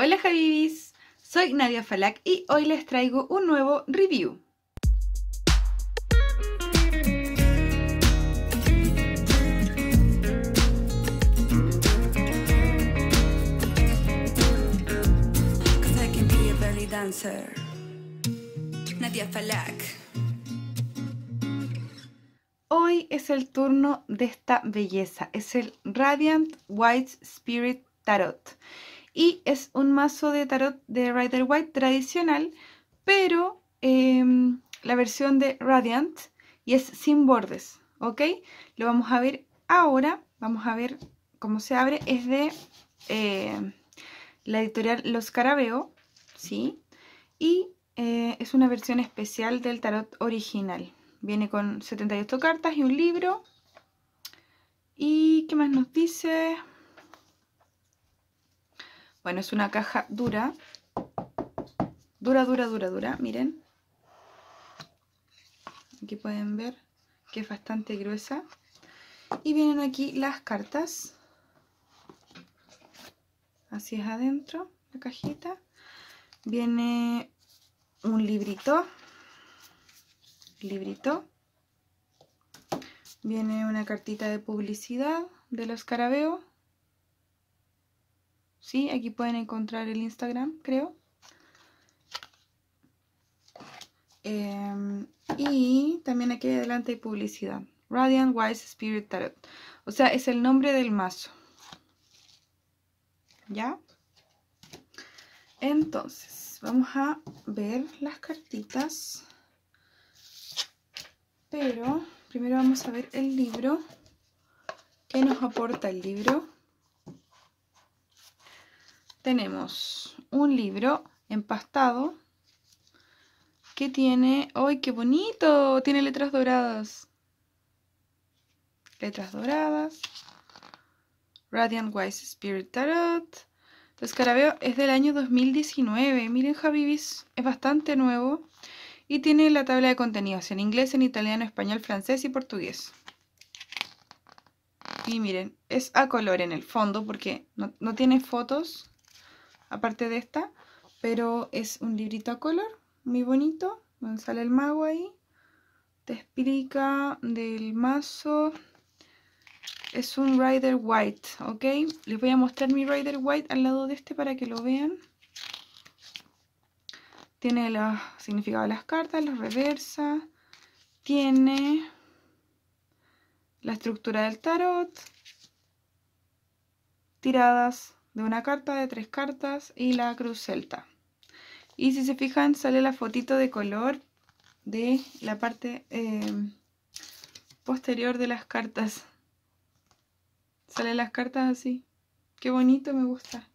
Hola Javibis, soy Nadia Falak y hoy les traigo un nuevo review. Falak. Hoy es el turno de esta belleza, es el Radiant White Spirit Tarot. Y es un mazo de tarot de Rider White tradicional, pero em, la versión de Radiant y es sin bordes, ¿ok? Lo vamos a ver ahora, vamos a ver cómo se abre, es de em, la editorial Los Carabeo, ¿sí? Y eh, es una versión especial del tarot original. Viene con 78 cartas y un libro. ¿Y qué más nos dice? Bueno, es una caja dura. Dura, dura, dura, dura. Miren. Aquí pueden ver que es bastante gruesa. Y vienen aquí las cartas. Así es adentro la cajita. Viene un librito. Librito. Viene una cartita de publicidad de los carabeos ¿sí? Aquí pueden encontrar el Instagram, creo. Em, y también aquí adelante hay publicidad. Radiant Wise Spirit Tarot. O sea, es el nombre del mazo. ¿Ya? Entonces, vamos a ver las cartitas. Pero primero vamos a ver el libro. ¿Qué nos aporta el libro? tenemos un libro empastado que tiene... ¡Ay, qué bonito! Tiene letras doradas. Letras doradas. Radiant Wise Spirit Tarot. El escarabeo es del año 2019. Miren, Javibis, es bastante nuevo. Y tiene la tabla de contenidos en inglés, en italiano, español, francés y portugués. Y miren, es a color en el fondo porque no tiene fotos aparte de esta, pero es un librito a color, muy bonito, donde sale el mago ahí, te explica del mazo, es un Rider White, ¿ok? Les voy a mostrar mi Rider White al lado de este para que lo vean. Tiene la significado de las cartas, La reversa tiene la estructura del tarot, tiradas, de una carta, de tres cartas y la cruz celta. Y si se fijan, sale la fotito de color de la parte eh, posterior de las cartas. Salen las cartas así. Qué bonito, me gusta.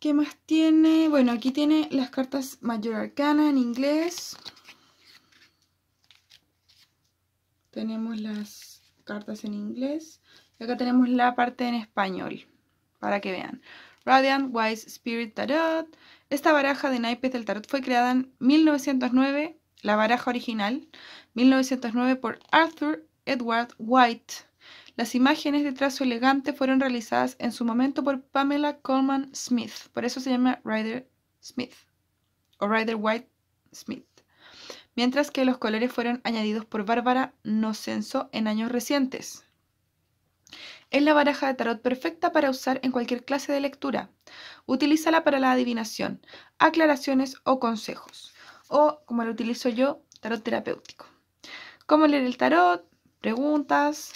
¿Qué más tiene? Bueno, aquí tiene las cartas mayor arcana en inglés. Tenemos las cartas en inglés. Y acá tenemos la parte en español, para que vean. Radiant Wise Spirit Tarot. Esta baraja de naipes del tarot fue creada en 1909, la baraja original, 1909 por Arthur Edward White. Las imágenes de trazo elegante fueron realizadas en su momento por Pamela Coleman Smith, por eso se llama Rider Smith o Ryder White Smith, mientras que los colores fueron añadidos por Bárbara Nocenso en años recientes. Es la baraja de tarot perfecta para usar en cualquier clase de lectura. Utilízala para la adivinación, aclaraciones o consejos. O, como lo utilizo yo, tarot terapéutico. ¿Cómo leer el tarot? Preguntas.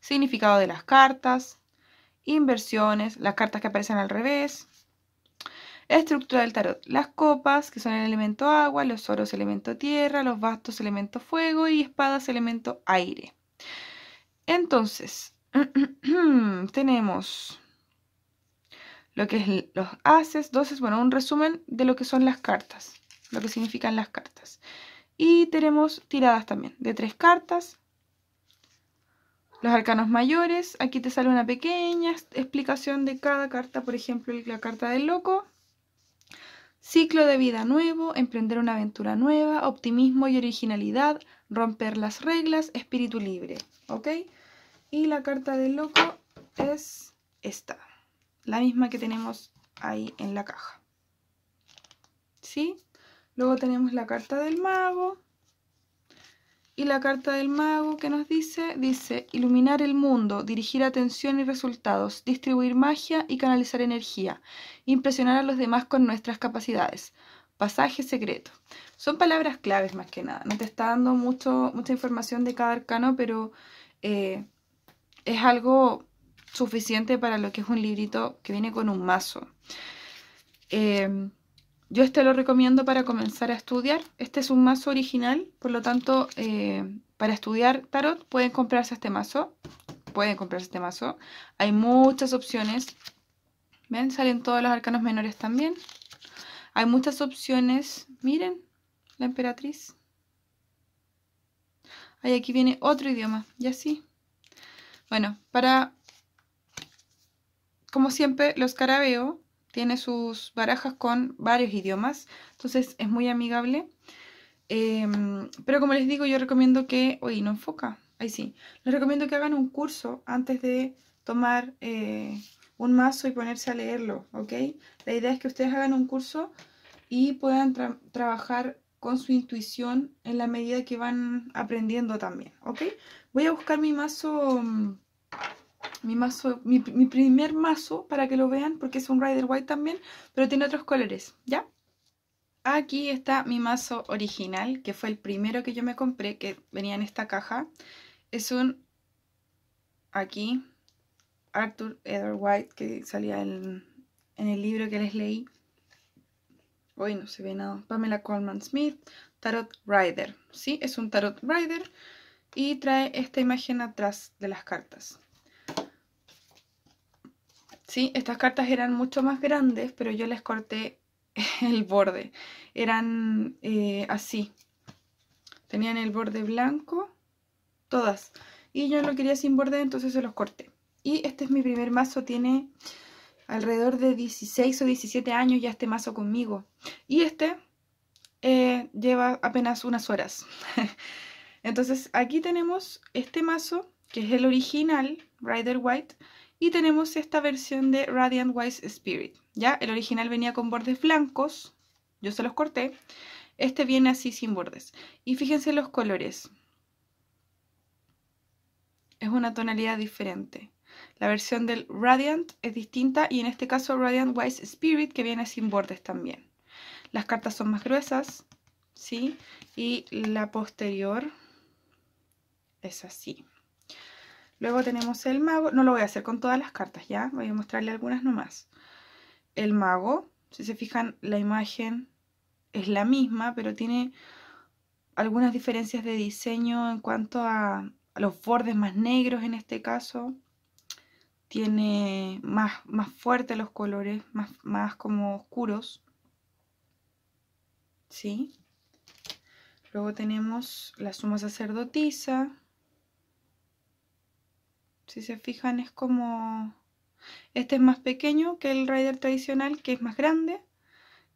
Significado de las cartas. Inversiones, las cartas que aparecen al revés. Estructura del tarot. Las copas, que son el elemento agua, los oros, elemento tierra, los bastos, elemento fuego y espadas, elemento aire. Entonces, tenemos lo que es los haces, es bueno, un resumen de lo que son las cartas, lo que significan las cartas. Y tenemos tiradas también, de tres cartas, los arcanos mayores, aquí te sale una pequeña explicación de cada carta, por ejemplo, la carta del loco, ciclo de vida nuevo, emprender una aventura nueva, optimismo y originalidad, romper las reglas, espíritu libre, ¿ok? Y la carta del loco es esta, la misma que tenemos ahí en la caja, ¿sí? Luego tenemos la carta del mago, y la carta del mago que nos dice, dice, iluminar el mundo, dirigir atención y resultados, distribuir magia y canalizar energía, impresionar a los demás con nuestras capacidades, Pasaje secreto. Son palabras claves más que nada. No te está dando mucho, mucha información de cada arcano, pero eh, es algo suficiente para lo que es un librito que viene con un mazo. Em, yo este lo recomiendo para comenzar a estudiar. Este es un mazo original, por lo tanto, eh, para estudiar tarot pueden comprarse este mazo. Pueden comprarse este mazo. Hay muchas opciones. ¿Ven? Salen todos los arcanos menores también. Hay muchas opciones. Miren, la emperatriz. Ahí aquí viene otro idioma. Y así. Bueno, para... Como siempre, los carabeo tiene sus barajas con varios idiomas, entonces es muy amigable. Em, pero como les digo, yo recomiendo que, Uy, no enfoca, ahí sí, les recomiendo que hagan un curso antes de tomar eh, un mazo y ponerse a leerlo, ¿ok? La idea es que ustedes hagan un curso y puedan trabajar con su intuición en la medida que van aprendiendo también, ¿ok? Voy a buscar mi mazo, mm, mi mazo, mi primer mazo para que lo vean, porque es un Rider White también, pero tiene otros colores, ¿ya? Aquí está mi mazo original, que fue el primero que yo me compré, que venía en esta caja. Es un... aquí, Arthur Edward White que salía en, el libro que les leí. Hoy no se ve nada. Pamela Coleman Smith, Tarot Rider. ¿Sí? Es un Tarot Rider y trae esta imagen atrás de las cartas. Sí, estas cartas eran mucho más grandes, pero yo les corté el borde. Eran eh, así. Tenían el borde blanco, todas. Y yo lo quería sin borde, entonces se los corté. Y este es mi primer mazo, tiene alrededor de 16 o 17 años ya este mazo conmigo. Y este eh, lleva apenas unas horas. Entonces aquí tenemos este mazo, que es el original, Rider White, y tenemos esta versión de Radiant Wise Spirit. Ya, el original venía con bordes blancos, yo se los corté. Este viene así sin bordes. Y fíjense los colores. Es una tonalidad diferente. La versión del Radiant es distinta y en este caso Radiant Wise Spirit que viene sin bordes también. Las cartas son más gruesas, ¿sí? Y la posterior es así. Luego tenemos el mago, no lo voy a hacer con todas las cartas ya, voy a mostrarle algunas nomás. El mago, si se fijan la imagen es la misma, pero tiene algunas diferencias de diseño en cuanto a los bordes más negros en este caso tiene más, más fuerte los colores, más, más como oscuros. ¿Sí? Luego tenemos la suma sacerdotisa. Si se fijan es como... Este es más pequeño que el rider tradicional, que es más grande.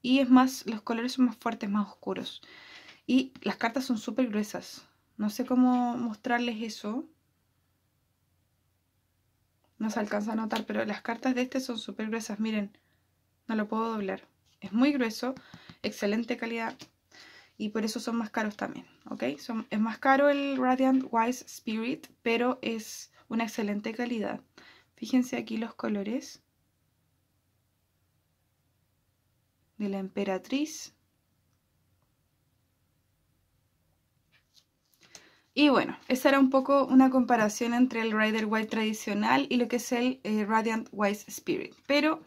Y es más, los colores son más fuertes, más oscuros. Y las cartas son súper gruesas. No sé cómo mostrarles eso. No se alcanza a notar, pero las cartas de este son súper gruesas. Miren, no lo puedo doblar. Es muy grueso, excelente calidad. Y por eso son más caros también, ¿ok? es más caro el Radiant Wise Spirit, pero es una excelente calidad. Fíjense aquí los colores de la emperatriz Y bueno, esa era un poco una comparación entre el Rider White tradicional y lo que es el eh, Radiant Wise Spirit. Pero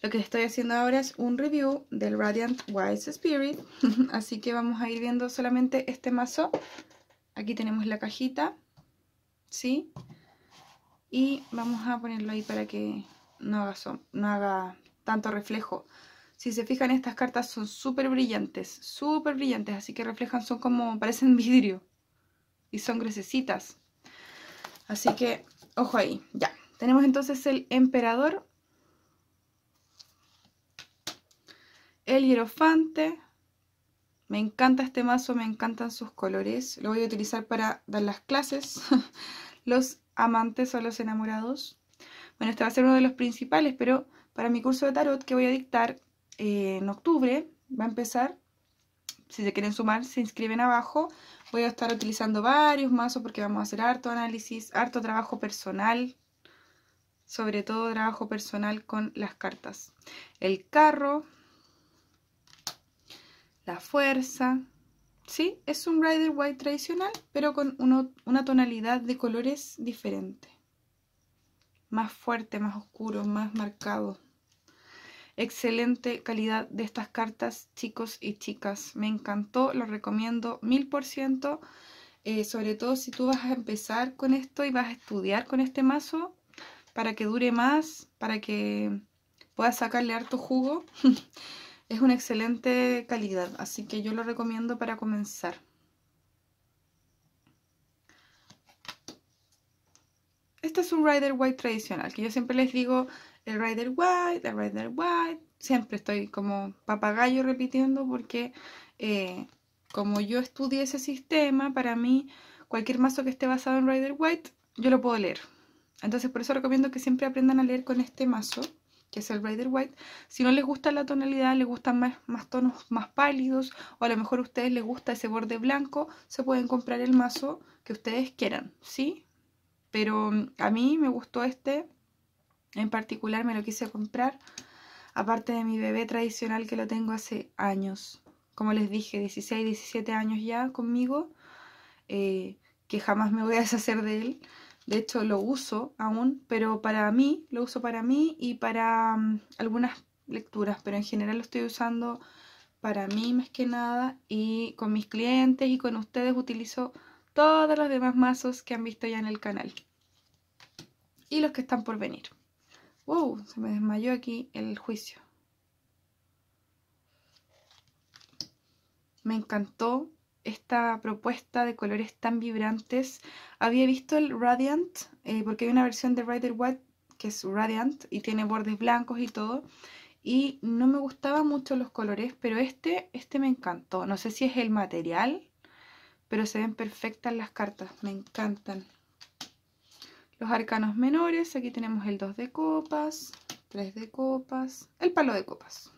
lo que estoy haciendo ahora es un review del Radiant Wise Spirit. Así que vamos a ir viendo solamente este mazo. Aquí tenemos la cajita. ¿Sí? Y vamos a ponerlo ahí para que no haga, no haga tanto reflejo. Si se fijan, estas cartas son súper brillantes. Súper brillantes. Así que reflejan, son como, parecen vidrio y son gruesecitas. Así que, ojo ahí, ya. Tenemos entonces el emperador, el hierofante. Me encanta este mazo, me encantan sus colores. Lo voy a utilizar para dar las clases. los amantes o los enamorados. Bueno, este va a ser uno de los principales, pero para mi curso de tarot que voy a dictar eh, en octubre, va a empezar si se quieren sumar, se inscriben abajo. Voy a estar utilizando varios mazos porque vamos a hacer harto análisis, harto trabajo personal, sobre todo trabajo personal con las cartas. El carro, la fuerza, ¿sí? Es un Rider White tradicional, pero con una tonalidad de colores diferente. Más fuerte, más oscuro, más marcado excelente calidad de estas cartas, chicos y chicas. Me encantó, lo recomiendo mil por ciento. Eh, sobre todo si tú vas a empezar con esto y vas a estudiar con este mazo para que dure más, para que puedas sacarle harto jugo. es una excelente calidad, así que yo lo recomiendo para comenzar. Este es un Rider White tradicional, que yo siempre les digo el Rider White, el Rider White. Siempre estoy como papagayo repitiendo porque eh, como yo estudié ese sistema, para mí cualquier mazo que esté basado en Rider White, yo lo puedo leer. Entonces por eso recomiendo que siempre aprendan a leer con este mazo, que es el Rider White. Si no les gusta la tonalidad, les gustan más, más tonos más pálidos, o a lo mejor a ustedes les gusta ese borde blanco, se pueden comprar el mazo que ustedes quieran, ¿sí? Pero mm, a mí me gustó este en particular me lo quise comprar, aparte de mi bebé tradicional que lo tengo hace años. Como les dije, 16, 17 años ya conmigo, eh, que jamás me voy a deshacer de él. De hecho, lo uso aún, pero para mí, lo uso para mí y para mm, algunas lecturas, pero en general lo estoy usando para mí más que nada y con mis clientes y con ustedes utilizo todos los demás mazos que han visto ya en el canal y los que están por venir. Wow, se me desmayó aquí el juicio. Me encantó esta propuesta de colores tan vibrantes. Había visto el Radiant, eh, porque hay una versión de Rider White que es Radiant y tiene bordes blancos y todo. Y no me gustaban mucho los colores, pero este, este me encantó. No sé si es el material, pero se ven perfectas las cartas, me encantan. Los arcanos menores, aquí tenemos el 2 de copas, 3 de copas, el palo de copas.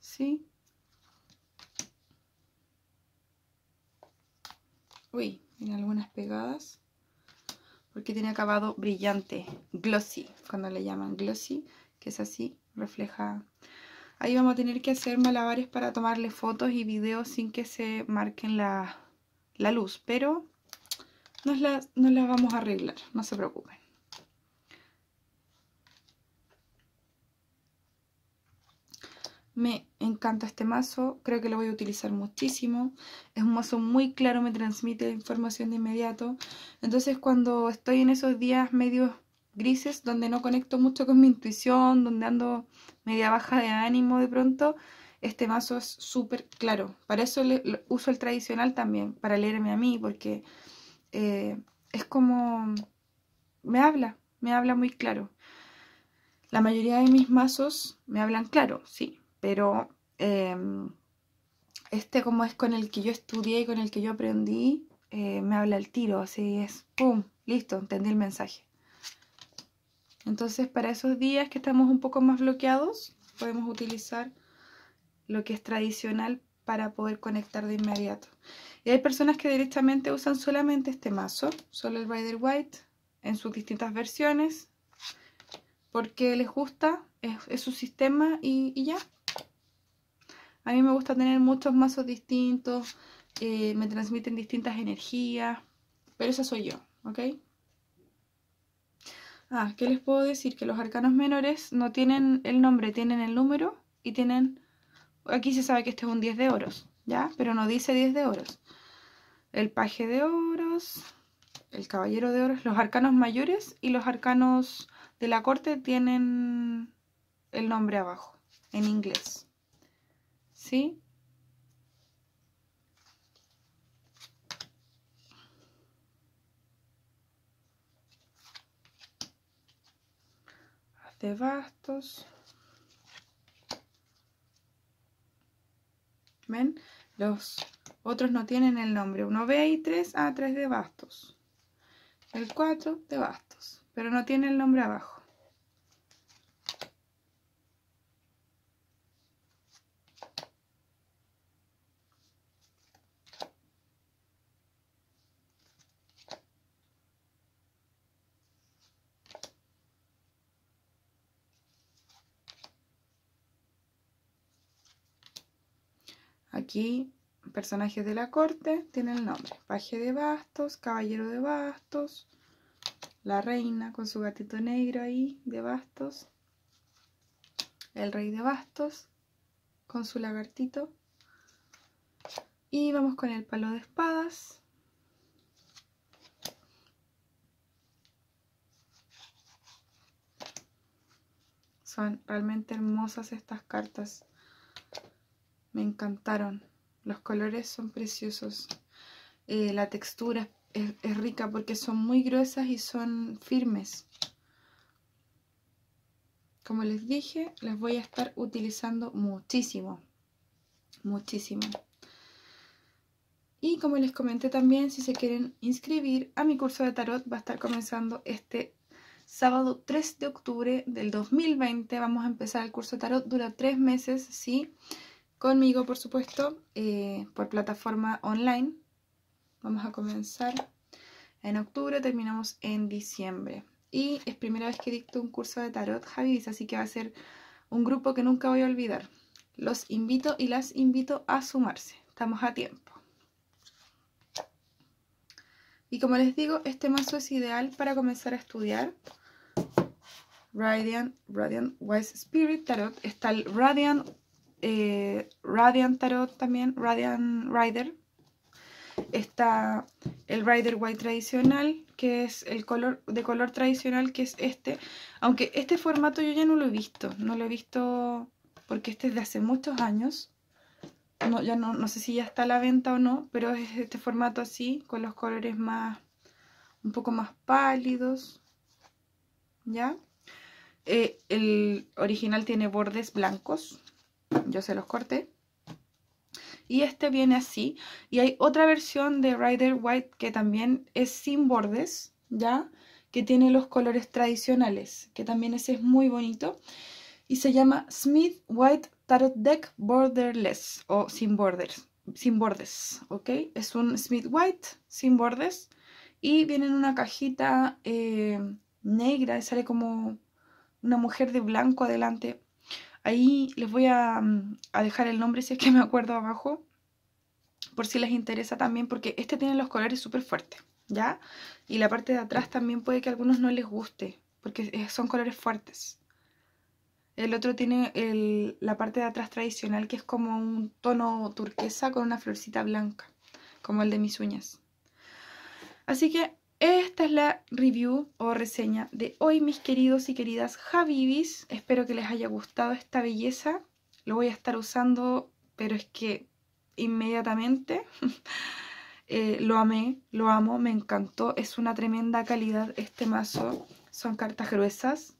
¿Sí? Uy, tiene algunas pegadas. Porque tiene acabado brillante, glossy, cuando le llaman glossy, que es así, refleja. Ahí vamos a tener que hacer malabares para tomarle fotos y videos sin que se marquen la, la luz, pero no las, vamos a arreglar, no se preocupen. Me encanta este mazo, creo que lo voy a utilizar muchísimo. Es un mazo muy claro, me transmite información de inmediato. Entonces cuando estoy en esos días medios grises, donde no conecto mucho con mi intuición, donde ando media baja de ánimo de pronto, este mazo es súper claro. Para eso uso el tradicional también, para leerme a mí, porque eh, es como me habla, me habla muy claro. La mayoría de mis mazos me hablan claro, sí, pero em, este como es con el que yo estudié y con el que yo aprendí, eh, me habla el tiro, así es, ¡pum! Listo, entendí el mensaje. Entonces para esos días que estamos un poco más bloqueados, podemos utilizar lo que es tradicional para poder conectar de inmediato. Y hay personas que directamente usan solamente este mazo, solo el Rider White, en sus distintas versiones, porque les gusta, es, su sistema y, ya. A mí me gusta tener muchos mazos distintos, eh, me transmiten distintas energías, pero esa soy yo, ¿ok? Ah, ¿qué les puedo decir? Que los arcanos menores no tienen el nombre, tienen el número y tienen aquí se sabe que este es un 10 de oros, ¿ya? Pero no dice 10 de oros. El paje de oros, el caballero de oros, los arcanos mayores y los arcanos de la corte tienen el nombre abajo, en inglés. ¿Sí? de bastos ¿Ven? Los otros no tienen el nombre. 1B y 3A3 de bastos. El 4 de bastos. Pero no tiene el nombre abajo. aquí personajes de la corte tienen el nombre. Paje de bastos, caballero de bastos, la reina con su gatito negro ahí de bastos, el rey de bastos con su lagartito. Y vamos con el palo de espadas. Son realmente hermosas estas cartas me encantaron. Los colores son preciosos. Eh, la textura es, rica porque son muy gruesas y son firmes. Como les dije, las voy a estar utilizando muchísimo. Muchísimo. Y como les comenté también, si se quieren inscribir a mi curso de tarot, va a estar comenzando este sábado 3 de octubre del 2020. Vamos a empezar el curso de tarot, dura tres meses, ¿sí? sí conmigo, por supuesto, eh, por plataforma online. Vamos a comenzar en octubre, terminamos en diciembre. Y es primera vez que dicto un curso de tarot Javis, así que va a ser un grupo que nunca voy a olvidar. Los invito y las invito a sumarse. Estamos a tiempo. Y como les digo, este mazo es ideal para comenzar a estudiar. Radiant, Radiant Wise Spirit Tarot. Está el Radiant eh, Radiant Tarot también, Radiant Rider. Está el Rider White tradicional, que es el color de color tradicional, que es este. Aunque este formato yo ya no lo he visto, no lo he visto porque este es de hace muchos años. No, ya no, sé si ya está a la venta o no, pero es este formato así, con los colores más, un poco más pálidos. ¿Ya? Eh, el original tiene bordes blancos, yo se los corté. Y este viene así. Y hay otra versión de Rider White que también es sin bordes, ¿ya? Que tiene los colores tradicionales, que también ese es muy bonito. Y se llama Smith White Tarot Deck Borderless o sin borders, sin bordes, ¿ok? Es un Smith White sin bordes y viene en una cajita eh, negra sale como una mujer de blanco adelante. Ahí les voy mm, a, dejar el nombre si es que me acuerdo abajo, por si les interesa también, porque este tiene los colores súper fuertes, ¿ya? Y la parte de atrás también puede que a algunos no les guste, porque son colores fuertes. El otro tiene la parte de atrás tradicional, que es como un tono turquesa con una florcita blanca, como el de mis uñas. Así que esta es la review o reseña de hoy, mis queridos y queridas Javibis. Espero que les haya gustado esta belleza. Lo voy a estar usando, pero es que inmediatamente. Eh, lo amé, lo amo, me encantó. Es una tremenda calidad este mazo. Son cartas gruesas,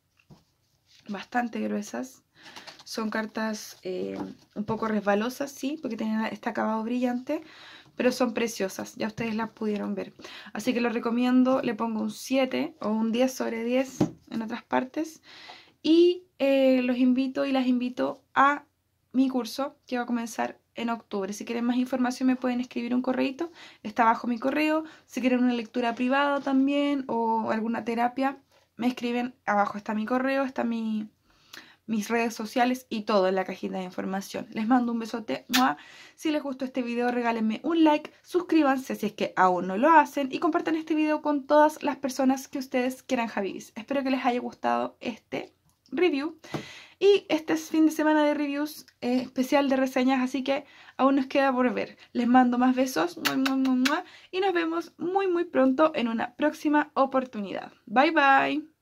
bastante gruesas. Son cartas eh, un poco resbalosas, sí, porque tienen este acabado brillante pero son preciosas, ya ustedes las pudieron ver. Así que lo recomiendo, le pongo un 7 o un 10 sobre 10 en otras partes. Y eh, los invito y las invito a mi curso que va a comenzar en octubre. Si quieren más información me pueden escribir un correito, está abajo mi correo. Si quieren una lectura privada también o alguna terapia, me escriben, abajo está mi correo, está mi, mis redes sociales y todo en la cajita de información. Les mando un besote. Si les gustó este video, regálenme un like, suscríbanse si es que aún no lo hacen y compartan este video con todas las personas que ustedes quieran Javis. Espero que les haya gustado este review. Y este es fin de semana de reviews eh, especial de reseñas, así que aún nos queda por ver. Les mando más besos y nos vemos muy muy pronto en una próxima oportunidad. Bye bye.